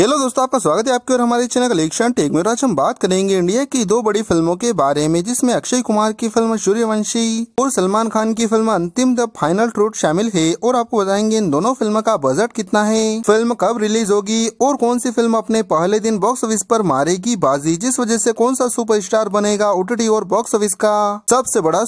hello दोस्तों आपका स्वागत है आपके और हमारे चैनल एक्शन टेक में आज हम बात करेंगे इंडिया की दो बड़ी फिल्मों के बारे में जिसमें अक्षय कुमार की फिल्म सूर्यवंशी और सलमान खान की film Antim the final truth शामिल है और आपको बताएंगे इन दोनों फिल्म का बजट कितना है फिल्म कब रिलीज होगी और कौन सी फिल्म अपने पहले दिन बॉक्स ऑफिस आरोप मारेगी बाजी जिस वजह से कौन सा स्टार बनेगा ओटी और बॉक्स ऑफिस का सबसे बड़ा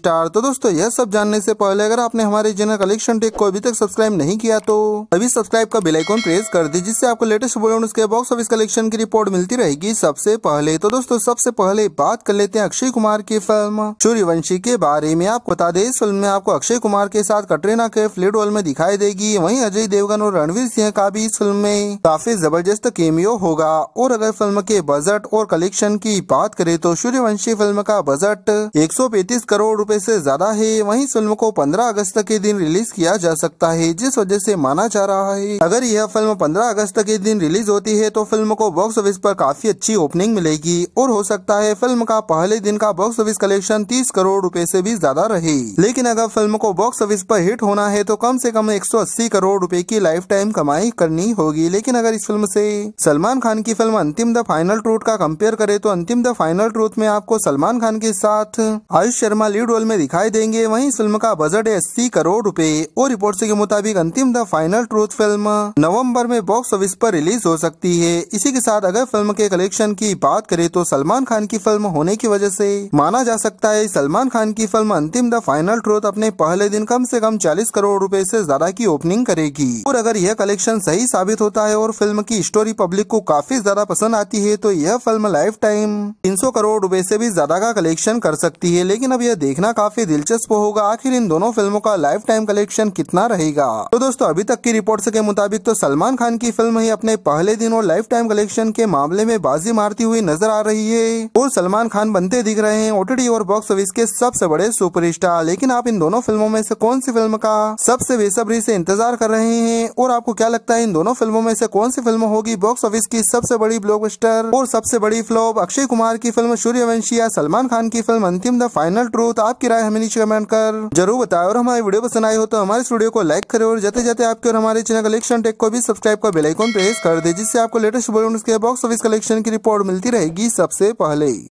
स्टार तो दोस्तों यह सब जानने ऐसी पहले अगर आपने हमारे चैनल कलेक्शन टेक को अभी तक सब्सक्राइब नहीं किया तो अभी सब्सक्राइब का बेलाइकॉन प्रेस कर दी जिससे आपको लेटेस्ट बॉक्स बॉलीवुड के बॉक्स ऑफिस कलेक्शन की रिपोर्ट मिलती रहेगी सबसे पहले तो दोस्तों सबसे पहले बात कर लेते हैं अक्षय कुमार की फिल्म सूर्यवंशी के बारे में आपको बता दें इस फिल्म में आपको अक्षय कुमार के साथ कटरीना के लीड वॉल में दिखाई देगी वही अजय देवगन और रणवीर सिंह का भी इस फिल्म में काफी जबरदस्त केमियो होगा और अगर फिल्म के बजट और कलेक्शन की बात करे तो सूर्यवंशी फिल्म का बजट एक करोड़ रूपए ऐसी ज्यादा है वही फिल्म को पंद्रह अगस्त के दिन रिलीज किया जा सकता है जिस वजह ऐसी माना जा रहा है अगर यह फिल्म पंद्रह अगस्त के दिन रिलीज होती है तो फिल्म को बॉक्स ऑफिस पर काफी अच्छी ओपनिंग मिलेगी और हो सकता है फिल्म का पहले दिन का बॉक्स ऑफिस कलेक्शन तीस करोड़ रूपए से भी ज्यादा रहे लेकिन अगर फिल्म को बॉक्स ऑफिस पर हिट होना है तो कम से कम 180 करोड़ रुपए की लाइफ टाइम कमाई करनी होगी लेकिन अगर इस फिल्म से सलमान खान की film Antim the final truth का कंपेयर करे तो अंतिम द फाइनल ट्रूथ में आपको सलमान खान के साथ आयुष शर्मा लीड रोल में दिखाई देंगे वही फिल्म का बजट है अस्सी करोड़ रूपए और रिपोर्ट के मुताबिक Antim the final truth film नवम्बर में बॉक्स ऑफिस आरोप रिलीज हो सकती है इसी के साथ अगर फिल्म के कलेक्शन की बात करें तो सलमान खान की फिल्म होने की वजह से माना जा सकता है सलमान खान की film Antim the final troth अपने पहले दिन कम से कम 40 करोड़ रुपए से ज्यादा की ओपनिंग करेगी और अगर यह कलेक्शन सही साबित होता है और फिल्म की स्टोरी पब्लिक को काफी ज्यादा पसंद आती है तो यह फिल्म लाइफ टाइम 300 करोड़ रूपए ऐसी भी ज्यादा का कलेक्शन कर सकती है लेकिन अब यह देखना काफी दिलचस्प होगा आखिर इन दोनों फिल्मों का लाइफ टाइम कलेक्शन कितना रहेगा तो दोस्तों अभी तक की रिपोर्ट के मुताबिक तो सलमान खान की फिल्म ही अपने में पहले दिनों लाइफ टाइम कलेक्शन के मामले में बाजी मारती हुई नजर आ रही है वो सलमान खान बनते दिख रहे हैं ओटीटी और बॉक्स ऑफिस के सबसे बड़े सुपर लेकिन आप इन दोनों फिल्मों में से कौन सी फिल्म का सबसे बेसब्री से इंतजार कर रहे हैं और आपको क्या लगता है इन दोनों फिल्मों में से कौन सी फिल्म होगी बॉक्स ऑफिस की सबसे बड़ी ब्लॉक और सबसे बड़ी फ्लॉप अक्षय कुमार की फिल्म सूर्यवंशी या सलमान खान की film Antim the final truth आपकी राय हमें नीचे कमेंट कर जरूर बताएं और हमारी वीडियो पसंद आई हो तो हमारे स्टूडियो को लाइक करें और जाते जाते आपके और हमारे चैनल कलेक्शन टेक को भी सब्सक्राइब कर बेलाइकॉन प्रेस कर दे जिससे आपको लेटेस्ट बॉलीवुड के बॉक्स ऑफिस कलेक्शन की रिपोर्ट मिलती रहेगी सबसे पहले